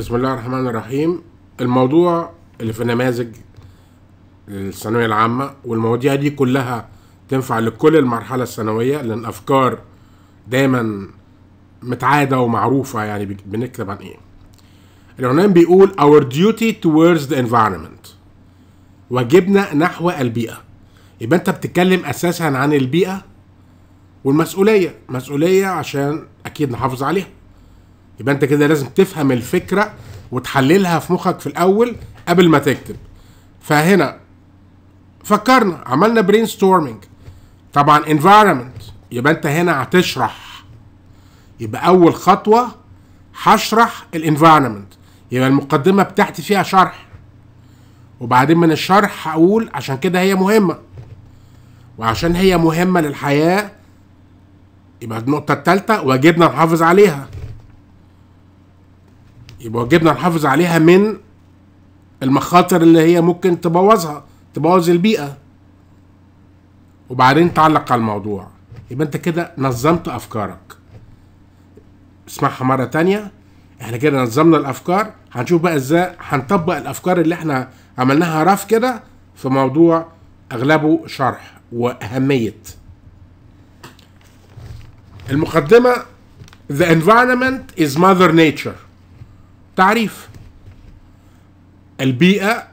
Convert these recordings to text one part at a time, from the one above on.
بسم الله الرحمن الرحيم الموضوع اللي في نماذج الثانوية العامة والمواضيع دي كلها تنفع لكل المرحلة الثانوية لأن أفكار دايما متعادة ومعروفة يعني بنكتب عن إيه العنوان بيقول Our duty towards the environment واجبنا نحو البيئة يبقى أنت بتتكلم أساسا عن البيئة والمسؤولية مسؤولية عشان أكيد نحافظ عليها يبقى انت كده لازم تفهم الفكره وتحللها في مخك في الاول قبل ما تكتب فهنا فكرنا عملنا برين ستورمنج طبعا انفايرمنت يبقى انت هنا هتشرح يبقى اول خطوه هشرح الانفايرمنت يبقى المقدمه بتاعتي فيها شرح وبعدين من الشرح هقول عشان كده هي مهمه وعشان هي مهمه للحياه يبقى النقطه الثالثه واجبنا نحافظ عليها يبقى واجبنا نحافظ عليها من المخاطر اللي هي ممكن تبوظها تبوظ البيئة وبعدين تعلق على الموضوع يبقى انت كده نظمت افكارك اسمعها مرة تانية احنا كده نظمنا الافكار هنشوف بقى ازاي هنطبق الافكار اللي احنا عملناها رف كده في موضوع اغلبه شرح واهمية المقدمة The environment is mother nature تعريف البيئة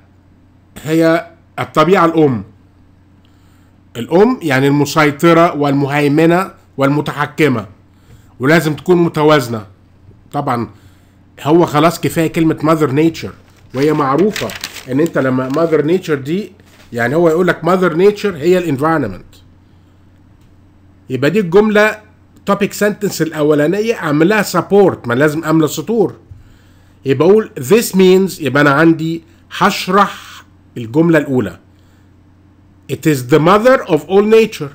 هي الطبيعة الأم الأم يعني المسيطرة والمهيمنة والمتحكمة ولازم تكون متوازنة طبعا هو خلاص كفاية كلمة ماذر نيتشر وهي معروفة ان انت لما ماذر نيتشر دي يعني هو يقول لك ماذر نيتشر هي الانفايرمنت يبقى دي الجملة توبيك سنتنس الاولانية اعملها سبورت ما لازم املى سطور يبقى اقول this means يبقى انا عندي هشرح الجمله الاولى it is the mother of all nature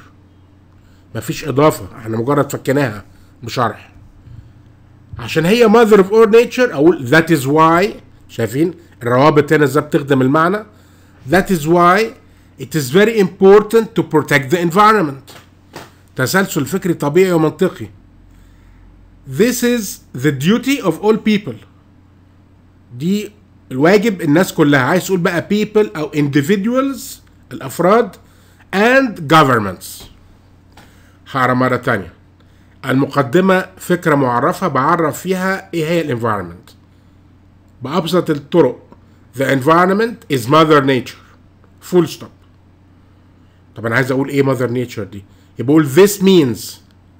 مفيش اضافه احنا مجرد فكناها بشرح عشان هي mother of all nature اقول that is why شايفين الروابط هنا ازاي بتخدم المعنى that is why it is very important to protect the environment تسلسل فكري طبيعي ومنطقي this is the duty of all people دي الواجب الناس كلها عايز تقول بقى people او individuals الافراد and governments هقرا مره تانية المقدمة فكرة معرفة بعرف فيها ايه هي الانفايرمنت بأبسط الطرق the environment is mother nature full stop طب انا عايز اقول ايه mother nature دي يبقى اقول this means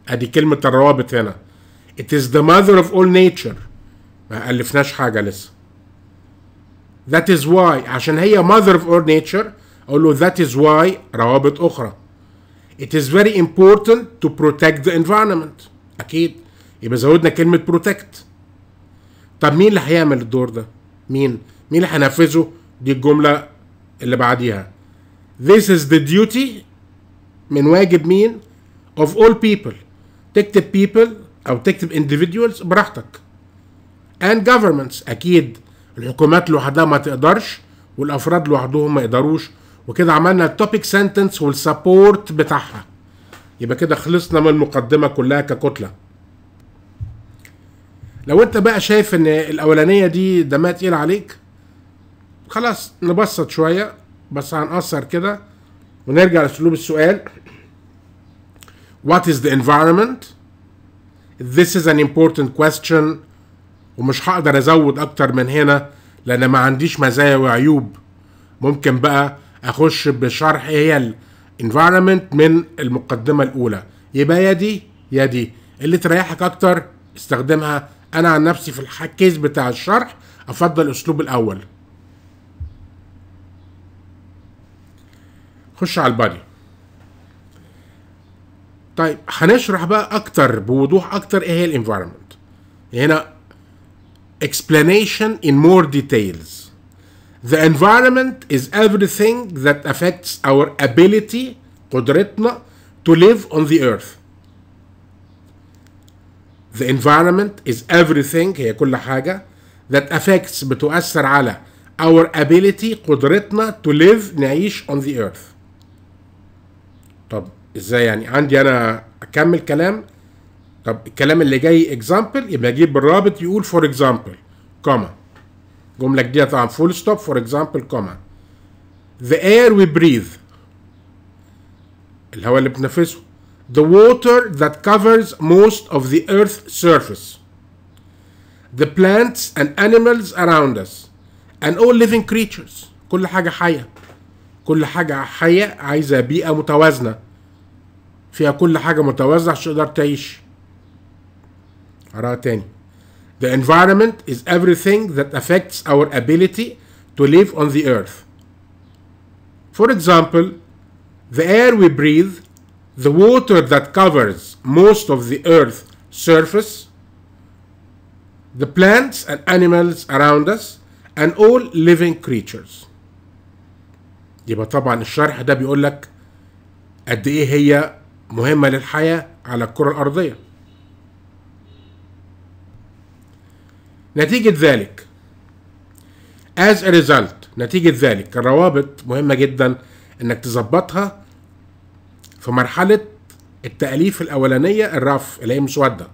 ادي كلمة الروابط هنا it is the mother of all nature ما الفناش حاجة لسه That is why عشان هي mother of all nature أقول له that is why روابط أخرى It is very important to protect the environment أكيد يبقى زودنا كلمة protect طب مين اللي هيعمل الدور ده؟ مين؟ مين اللي هينفذه؟ دي الجملة اللي بعديها This is the duty من واجب مين؟ of all people تكتب people أو تكتب individuals براحتك and governments أكيد الحكومات لوحدها ما تقدرش والافراد لوحدهم ما يقدروش وكده عملنا التوبيك سنتنس والسبورت بتاعها يبقى كده خلصنا من المقدمه كلها ككتله لو انت بقى شايف ان الاولانيه دي دمها تقيل عليك خلاص نبسط شويه بس هنقصر كده ونرجع لاسلوب السؤال What is the environment? This is an important question ومش هقدر ازود اكتر من هنا لان ما عنديش مزايا وعيوب ممكن بقى اخش بشرح هي الانفايرمنت من المقدمه الاولى يبقى يا دي يا دي اللي تريحك اكتر استخدمها انا عن نفسي في الكيس بتاع الشرح افضل الاسلوب الاول خش على البادي طيب هنشرح بقى اكتر بوضوح اكتر ايه هي الانفايرمنت هنا explanation in more details. The environment is everything that affects our ability, قدرتنا, to live on the earth. The environment is everything هي كل حاجة that affects بتؤثر على our ability قدرتنا to live نعيش on the earth. طب ازاي يعني عندي انا اكمل كلام طب الكلام اللي جاي اكزامبل يبقى اجيب الرابط يقول فور اكزامبل كوما جمله جديده طبعا فول ستوب فور اكزامبل كوما the air we breathe الهواء اللي بتنفسه the water that covers most of the earth's surface the plants and animals around us and all living creatures كل حاجة حية كل حاجة حية عايزة بيئة متوازنة فيها كل حاجة متوازنة عشان تقدر تعيش The environment is everything that affects our ability to live on the earth. For example, the air we breathe, the water that covers most of the earth's surface, the plants and animals around us, and all living creatures. يبقى طبعا الشرح ده بيقول لك قد ايه هي مهمه للحياه على الكره الارضيه نتيجة ذلك as a result نتيجة ذلك الروابط مهمة جدا انك تظبطها في مرحلة التأليف الأولانية الرف اللي هي مسودة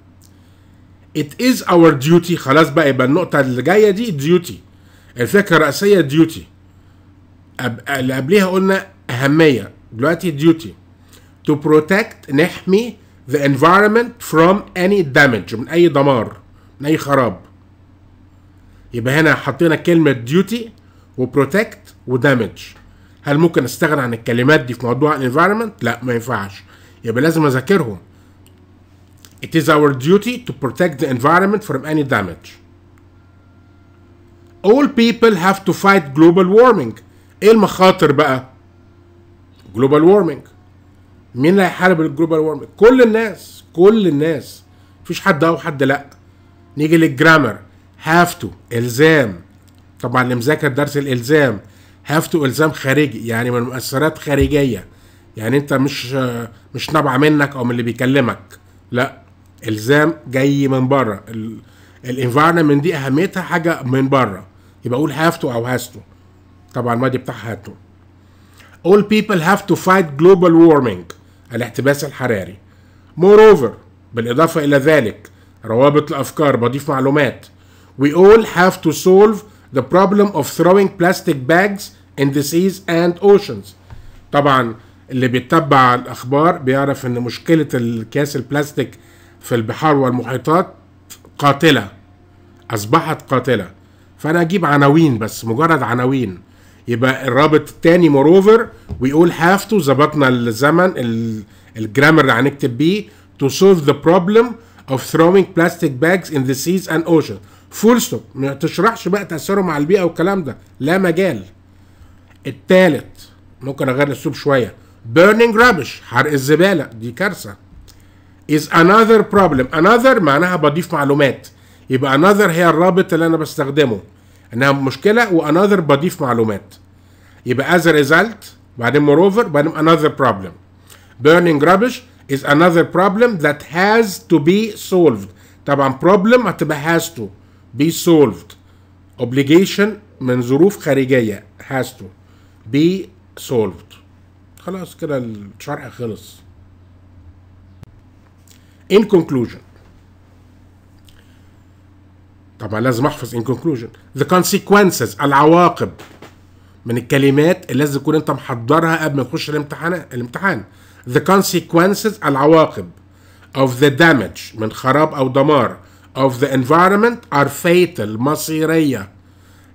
it is our duty خلاص بقى يبقى النقطة اللي جاية دي duty الفكرة الرئيسية duty اللي قبليها قلنا أهمية دلوقتي duty to protect نحمي the environment from any damage من أي دمار من أي خراب يبقى هنا حطينا كلمه ديوتي وبروتكت ودامج هل ممكن استغنى عن الكلمات دي في موضوع الانفايرمنت لا ما ينفعش يبقى لازم اذاكرهم It is our duty to protect the environment from any damage. All people have to fight global warming. ايه المخاطر بقى؟ global warming. مين اللي هيحارب الجلوبال warming؟ كل الناس كل الناس مفيش حد اه وحد لا. نيجي للجرامر هاف تو الزام طبعا اللي مذاكر درس الالزام هاف تو الزام خارجي يعني من مؤثرات خارجيه يعني انت مش مش نابعه منك او من اللي بيكلمك لا الزام جاي من بره الانفايرمنت دي اهميتها حاجه من بره يبقى اقول هاف تو او هاز تو طبعا الماضي بتاعها تو all people have to fight global warming الاحتباس الحراري moreover بالإضافة إلى ذلك روابط الأفكار بضيف معلومات We all have to solve the problem of throwing plastic bags in the seas and oceans. طبعا اللي بيتبع الأخبار بيعرف إن مشكلة الكاس البلاستيك في البحار والمحيطات قاتلة أصبحت قاتلة فأنا أجيب عناوين بس مجرد عناوين يبقى الرابط الثاني موروفر ويقول هاف تو ظبطنا الزمن الجرامر اللي هنكتب بيه تو سولف ذا بروبلم اوف ثروينج بلاستيك باجز ان ذا سيز اند اوشن فول ستوب ما تشرحش بقى تاثيرهم على البيئه والكلام ده لا مجال التالت ممكن اغير الاسلوب شويه burning rubbish حرق الزباله دي كارثه is another problem another معناها بضيف معلومات يبقى another هي الرابط اللي انا بستخدمه انها مشكله وانذر بضيف معلومات يبقى از ريزلت بعدين moreover بعدين another problem burning rubbish is another problem that has to be solved طبعا problem هتبقى has to be solved obligation من ظروف خارجيه has to be solved خلاص كده الشرح خلص in conclusion طبعا لازم احفظ in conclusion the consequences العواقب من الكلمات اللي لازم تكون انت محضرها قبل ما تخش الامتحان الامتحان the consequences العواقب of the damage من خراب او دمار of the environment are fatal مصيرية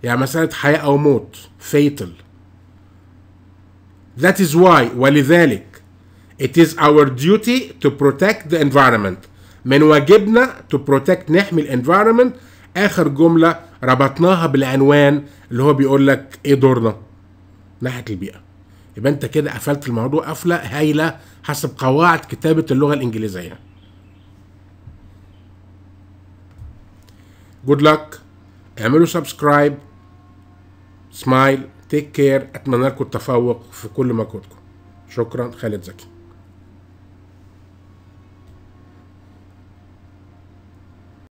يعني مسألة حياة أو موت fatal that is why ولذلك it is our duty to protect the environment من واجبنا to protect نحمي environment اخر جمله ربطناها بالعنوان اللي هو بيقول لك ايه دورنا ناحيه البيئه يبقى انت كده قفلت الموضوع قفله هايله حسب قواعد كتابه اللغه الانجليزيه جود لك اعملوا سبسكرايب سمايل تيك كير اتمنى لكم التفوق في كل مجهودكم شكرا خالد زكي